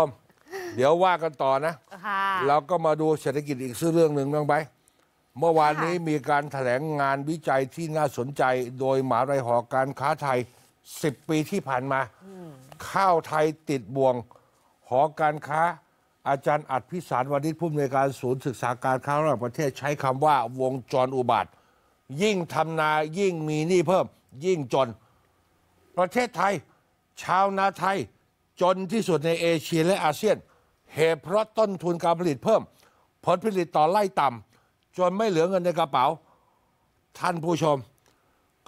คมเดี๋ยวว่ากันต่อนะ เราก็มาดูเศรษฐกิจอีกซื้อเรื่องหนึ่งน้องไป เมื่อวานนี้มีการถแถลงงานวิจัยที่น่าสนใจโดยหมาไรหอการค้าไทย 10 ปีที่ผ่านมาข้าวไทยติดบ่วง หอการค้าอาจารย์อัดพิสารวานิชผู้อำนวยการศูนย์ศึกษาการค้าระหว่างประเทศใช้คำว่าวงจรอุบาทยิ่งทำนายิ่งมีหนี้เพิ่ม ยิ่งจน ประเทศไทยชาวนาไทยจนที่สุดในเอเชียและอาเซียน เหตุเพราะต้นทุนการผลิตเพิ่ม ผลผลิตต่อไล่ต่ำจนไม่เหลือเงินในกระเป๋า ท่านผู้ชม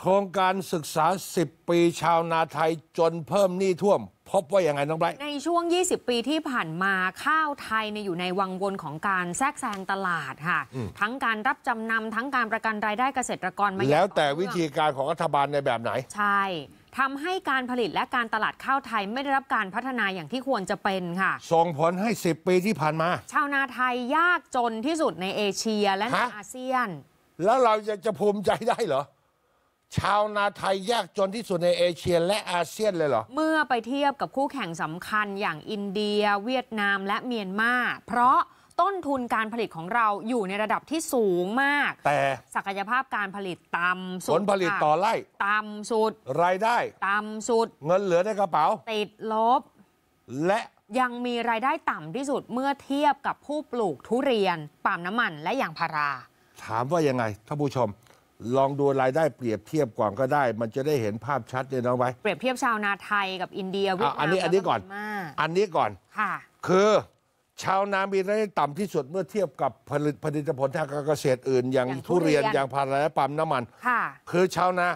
โครงการศึกษา 10 ปีชาวนาไทย จนเพิ่มหนี้ท่วม พบว่าอย่างไรน้องไบรในช่วง 20 ปีที่ผ่านมาข้าวไทยเนี่ยอยู่ในวังวนของการแทรกแซงตลาดค่ะทั้งการรับจำนำทั้งการประกันรายได้เกษตรกรมา่แล้วแต่วิธีการของรัฐบาลในแบบไหน ใช่ทำให้การผลิตและการตลาดข้าวไทยไม่ได้รับการพัฒนาอย่างที่ควรจะเป็นค่ะส่งผลให้ 10 ปีที่ผ่านมา ชาวนาไทยยากจนที่สุดในเอเชียและในอาเซียน แล้วเราจะจะภูมิใจได้เหรอ ชาวนาไทยยากจนที่สุดในเอเชียและอาเซียนเลยเหรอ เมื่อไปเทียบกับคู่แข่งสำคัญอย่างอินเดีย เวียดนาม และเมียนมาเพราะต้นทุนการผลิตของเราอยู่ในระดับที่สูงมาก แต่ศักยภาพการผลิตต่ำสุดผลผลิตต่อไร่ต่ำสุดรายได้ต่ำสุดเงินเหลือในกระเป๋าติดลบ และยังมีรายได้ต่ำที่สุดเมื่อเทียบกับผู้ปลูกทุเรียนปาล์มน้ำมันและยางพารา ถามว่ายังไงท่านผู้ชม ลองดูรายได้เปรียบเทียบก่อนก็ได้ มันจะได้เห็นภาพชัดเลยน้องไว้ เปรียบเทียบชาวนาไทยกับอินเดียเวียดนามอันนี้อันนี้ก่อน อันนี้ก่อนค่ะ คือชาวนามีรายได้ต่ำที่สุดเมื่อเทียบกับผลิตผลิตผลทางการเกษตรอื่น อย่างทุเรียนนอย่างพาราและปาล์มน้ำมันค่ะ คือชาวนา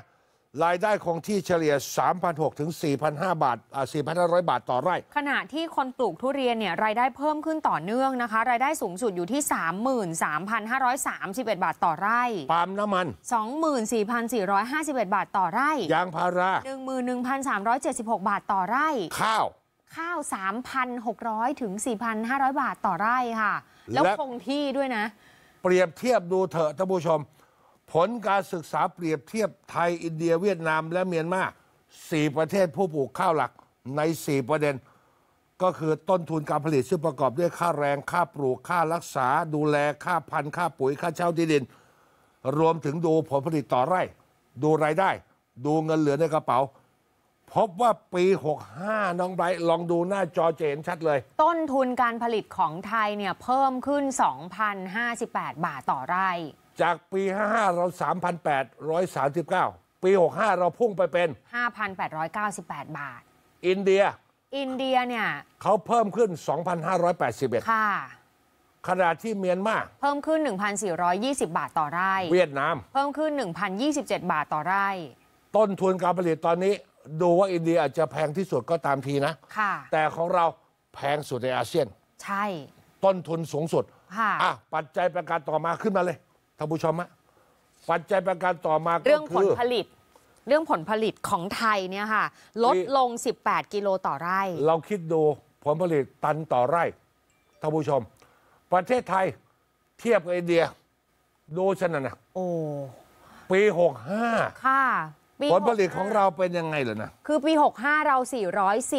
รายได้คงที่เฉลี่ย 3,600ถึง4,500บาทอ่า4,500 บาทต่อไร่ ขณะที่คนปลูกทุเรียนเนี่ยรายได้เพิ่มขึ้นต่อเนื่องนะคะ รายได้สูงสุดอยู่ที่ 33,531 บาทต่อไร่ปาล์มน้ำมัน 24,451 บาทต่อไร่ยางพารา 11,376 บาทต่อไร่ ข้าวข้าว 3,600 ถึง 4,500 บาทต่อไร่ค่ะ แล้วคงที่ด้วยนะ เปรียบเทียบดูเถอะท่านผู้ชม ผลการศึกษาเปรียบเทียบไทยอินเดียเวียดนามและเมียนมา4ประเทศผู้ปลูกข้าวหลักใน 4 ประเด็น ก็คือต้นทุนการผลิตซึ่งประกอบด้วยค่าแรงค่าปลูกค่ารักษา ดูแลค่าพันธุ์ค่าปุ๋ยค่าเช่าที่ดิน รวมถึงดูผลผลิตต่อไร่ ดูรายได้ ดูเงินเหลือในกระเป๋าพบว่าปี 65 น้องไบรท์ลองดูหน้าจอเจนชัดเลย ต้นทุนการผลิตของไทยเนี่ยเพิ่มขึ้น2,058 บาทต่อไร่ จากปี 55 เรา 3,839 ปี 65 เราพุ่งไปเป็น 5,898 บาท อินเดีย อินเดียเนี่ยเขาเพิ่มขึ้น 2,581ค่ะขณะที่เมียนมาเพิ่มขึ้น 1,420 บาทต่อไร่ เวียดนามเพิ่มขึ้น1,027 บาทต่อไร่ ต้นทุนการผลิตตอนนี้ดูว่าอินเดียอาจจะแพงที่สุดก็ตามทีนะค่ะแต่ของเราแพงสุดในอาเซียน ใช่ ต้นทุนสูงสุดค่ะอ่ะปัจจัยประการต่อมาขึ้นมาเลย ท่านผู้ชมอะปัจจัยประการต่อมาก็เรื่องผลผลิต เรื่องผลผลิตของไทยเนี่ยค่ะ ลดลง 18 กิโลต่อไร่ เราคิดดูผลผลิตตันต่อไร่ท่านผู้ชม ประเทศไทยเทียบกับอินเดียดูฉันนะนะโอ้ ปี 65 ค่ะผลผลิตของเราเป็นยังไงเหรอนะคือปี 65 เรา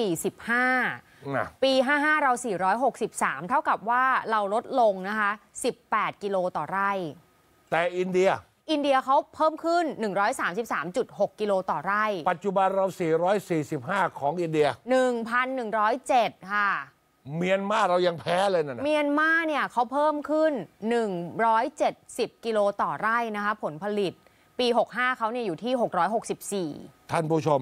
445 ปี 55 เรา 463 เท่ากับว่าเราลดลงนะคะ 18 กิโลต่อไร่ แต่อินเดีย อินเดียเขาเพิ่มขึ้น 133.6 กิโลต่อไร่ ปัจจุบันเรา 445 ของอินเดีย 1,107 ค่ะ เมียนมาเรายังแพ้เลยนะนะเมียนมาเนี่ยเขาเพิ่มขึ้น 170 กิโลต่อไร่นะคะผลผลิตปี 65 เขาเนี่ยอยู่ที่ 664 ท่านผู้ชม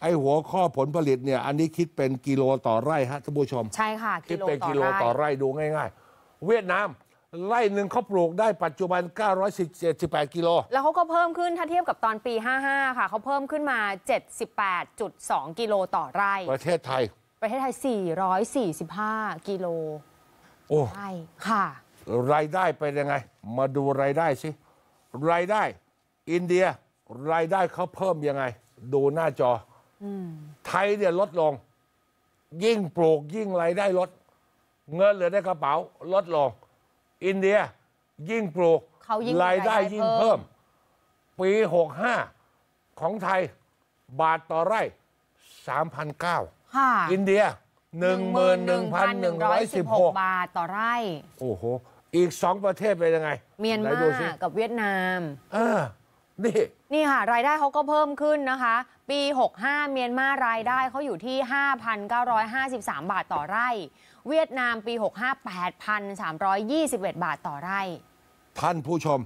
ไอหัวข้อผลผลิตเนี่ยอันนี้คิดเป็นกิโลต่อไร่ฮะท่านผู้ชมใช่ค่ะคิดเป็นกิโลต่อไร่ดูง่าย ๆ เวียดนามไร่หนึ่งเขาปลูกได้ปัจจุบัน978กิโล แล้วเขาก็เพิ่มขึ้นถ้าเทียบกับตอนปี 55 ค่ะเขาเพิ่มขึ้นมา 78.2 กิโลต่อไร่ ประเทศไทย ประเทศไทย 445 กิโลโอ้ใช่ค่ะรายได้เป็นยังไง มาดูรายได้สิรายได้อินเดียรายได้เขาเพิ่มยังไง ดูหน้าจอไทยเนี่ยลดลง ยิ่งปลูกยิ่งรายได้ลดเงินเหลือในกระเป๋าลดลงอินเดียยิ่งปลูกรายได้ยิ่งเพิ่ม ปีหกห้าของไทย บาทต่อไร่สามพันเก้าอินเดียหนึ่งหมื่นหนึ่งพันหนึ่งร้อยสิบหกบาทต่อไร่โอ้โหอีกสองประเทศเป็นยังไง เมียนมากับเวียดนามเออนี่นี่ค่ะ รายได้เขาก็เพิ่มขึ้นนะคะ ปี 65 เมียนมารายได้เขาอยู่ที่ 5,953 บาทต่อไร่ เวียดนามปี 65 8,321 บาทต่อไร่ ท่านผู้ชม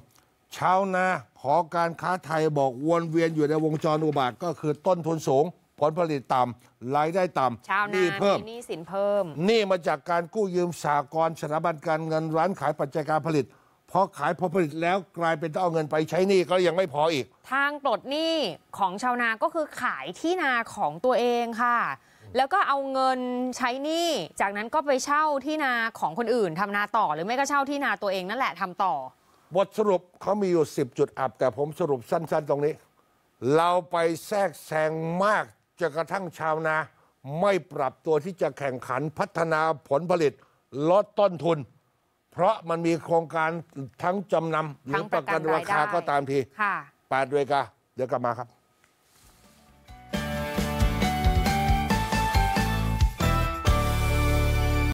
ชาวนาหอการค้าไทยบอกวนเวียนอยู่ในวงจรอุบาท ก็คือต้นทุนสูงผลผลิตต่ำรายได้ต่ำชาวนาเพิ่มนี่สินเพิ่ม นี่มาจากการกู้ยืมสากลสถาบันการเงินร้านขายปัจจัยการผลิตพอขายพอผลิตแล้วกลายเป็นต้องเอาเงินไปใช้หนี้ก็ยังไม่พออีก ทางปลดหนี้ของชาวนาก็คือขายที่นาของตัวเองค่ะ แล้วก็เอาเงินใช้หนี้จากนั้นก็ไปเช่าที่นาของคนอื่นทำนาต่อหรือไม่ก็เช่าที่นาตัวเองนั่นแหละทำต่อ บทสรุปเขามีอยู่ 10 จุดอับแต่ผมสรุปสั้นๆตรงนี้ เราไปแทรกแซงมากจนกระทั่งชาวนาไม่ปรับตัวที่จะแข่งขันพัฒนาผลผลิตลดต้นทุนเพราะมันมีโครงการทั้งจำนำหรือประกันราคาก็ตามที ค่ะแปดเวกาเดี๋ยวกลับมาครับ